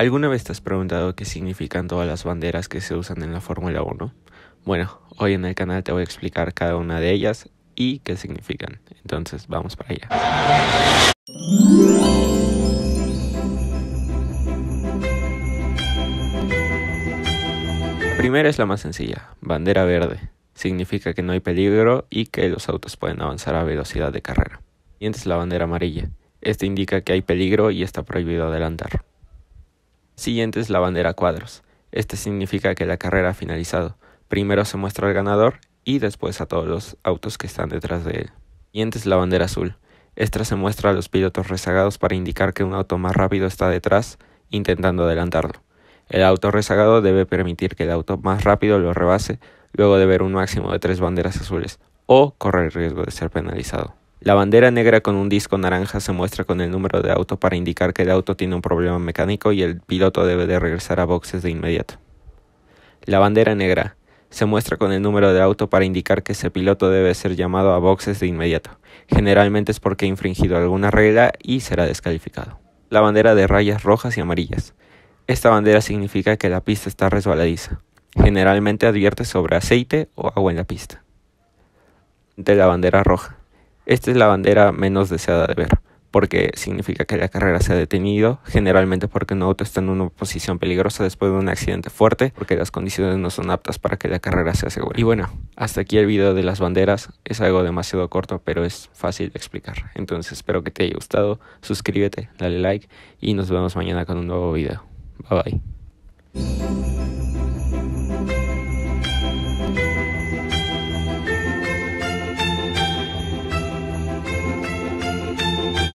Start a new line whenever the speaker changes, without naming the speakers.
¿Alguna vez te has preguntado qué significan todas las banderas que se usan en la Fórmula 1? Bueno, hoy en el canal te voy a explicar cada una de ellas y qué significan. Entonces, vamos para allá. primera es la más sencilla, bandera verde. Significa que no hay peligro y que los autos pueden avanzar a velocidad de carrera. Siguiente es la bandera amarilla. Esta indica que hay peligro y está prohibido adelantar siguiente es la bandera cuadros. Este significa que la carrera ha finalizado. Primero se muestra al ganador y después a todos los autos que están detrás de él. Siguiente es la bandera azul. Esta se muestra a los pilotos rezagados para indicar que un auto más rápido está detrás intentando adelantarlo. El auto rezagado debe permitir que el auto más rápido lo rebase luego de ver un máximo de tres banderas azules o correr el riesgo de ser penalizado. La bandera negra con un disco naranja se muestra con el número de auto para indicar que el auto tiene un problema mecánico y el piloto debe de regresar a boxes de inmediato. La bandera negra se muestra con el número de auto para indicar que ese piloto debe ser llamado a boxes de inmediato. Generalmente es porque ha infringido alguna regla y será descalificado. La bandera de rayas rojas y amarillas. Esta bandera significa que la pista está resbaladiza. Generalmente advierte sobre aceite o agua en la pista. De la bandera roja esta es la bandera menos deseada de ver, porque significa que la carrera se ha detenido, generalmente porque un auto está en una posición peligrosa después de un accidente fuerte, porque las condiciones no son aptas para que la carrera sea segura. Y bueno, hasta aquí el video de las banderas, es algo demasiado corto, pero es fácil de explicar. Entonces espero que te haya gustado, suscríbete, dale like y nos vemos mañana con un nuevo video. Bye bye.